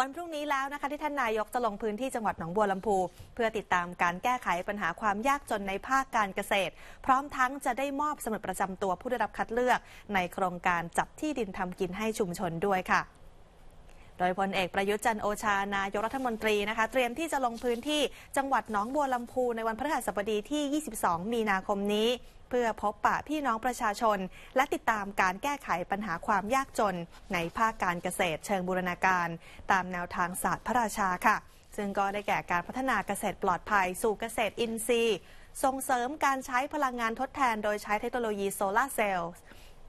วันพรุ่งนี้แล้วนะคะที่ท่านนายกจะลงพื้นที่จังหวัดหนองบัวลำพู เพื่อติดตามการแก้ไขปัญหาความยากจนในภาคการเกษตร พร้อมทั้งจะได้มอบสมุดประจำตัวผู้ได้รับคัดเลือก ในโครงการจับที่ดินทำกินให้ชุมชนด้วยค่ะโดยพลเอกประยุทธ์จันโอชา นายกรัฐมนตรีนะคะ เตรียมที่จะลงพื้นที่จังหวัดหนองบัวลำพูในวันพฤหัสบดีที่ 22 มีนาคมนี้ เพื่อพบปะพี่น้องประชาชน และติดตามการแก้ไขปัญหาความยากจน ในภาคการเกษตรเชิงบูรณาการ ตามแนวทางศาสตร์พระราชาค่ะ ซึ่งก็ได้แก่การพัฒนาเกษตรปลอดภัย สู่เกษตรอินทรีย์ส่งเสริมการใช้พลังงานทดแทนโดยใช้เทคโนโลยีโซลาเซลล์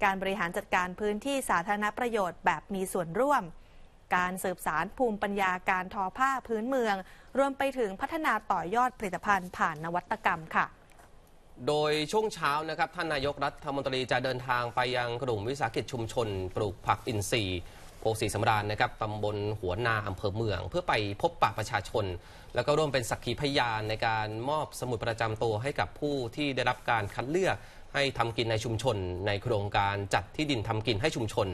การบริหารจัดการพื้นที่สาธารณประโยชน์แบบมีส่วนร่วมการสืบสารภูมิปัญญาการทอผ้าพื้นเมือง รวมไปถึงพัฒนาต่อยอดผลิตภัณฑ์ผ่านนวัตกรรมค่ะ โดยช่วงเช้านะครับท่านนายกรัฐมนตรีจะเดินทางไปยังกลุ่มวิสาหกิจชุมชน ปลูกผักอินทรีย์โพสีสำราญนะครับตำบลหัวนาอำเภอเมืองเพื่อไปพบปะประชาชน แล้วก็ร่วมเป็นสักขีพยานในการมอบสมุดประจำตัวให้กับผู้ที่ได้รับการคัดเลือกให้ทำกินในชุมชนในโครงการจัดที่ดินทำกินให้ชุมชน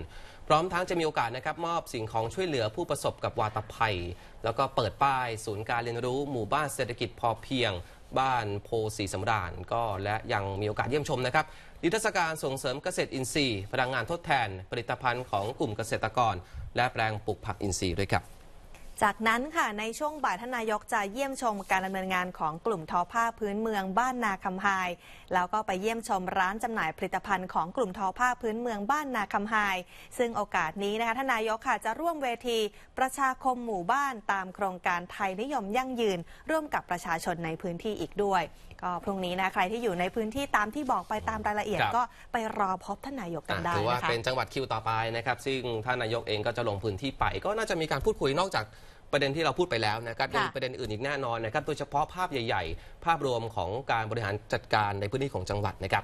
พร้อมทั้งจะมีโอกาสนะครับมอบสิ่งของช่วยเหลือผู้ประสบกับวาตภัย แล้วก็เปิดป้ายศูนย์การเรียนรู้ หมู่บ้านเศรษฐกิจพอเพียง บ้านโพสีสำราญก็และยังมีโอกาสเยี่ยมชมนะครับ นิทรรศการส่งเสริมเกษตรอินทรีย์พลังงานทดแทน ผลิตภัณฑ์ของกลุ่มเกษตรกร และแปลงปลูกผักอินทรีย์ด้วยครับจากนั้นค่ะในช่วงบ่ายท่านนายกจะเยี่ยมชมการดำเนินงานของกลุ่มทอผ้าพื้นเมืองบ้านนาคำไฮแล้วก็ไปเยี่ยมชมร้านจำหน่ายผลิตภัณฑ์ของกลุ่มทอผ้าพื้นเมืองบ้านนาคำไฮซึ่งโอกาสนี้นะคะท่านนายกค่ะจะร่วมเวทีประชาคมหมู่บ้านตามโครงการไทยนิยมยั่งยืน ร่วมกับประชาชนในพื้นที่อีกด้วย ก็พรุ่งนี้นะใครที่อยู่ในพื้นที่ตามที่บอกไปตามรายละเอียด ก็ไปรอพบท่านนายกกันได้นะคะถือว่าเป็นจังหวัดคิวต่อไปนะครับซึ่งท่านนายกเองก็จะลงพื้นที่ไป ก็น่าจะมีการพูดคุยนอกจากประเด็นที่เราพูดไปแล้วนะครับยังประเด็นอื่นอีกแน่นอนนะครับโดยเฉพาะภาพใหญ่ ๆ ภาพรวมของการบริหารจัดการในพื้นที่ของจังหวัดนะครับ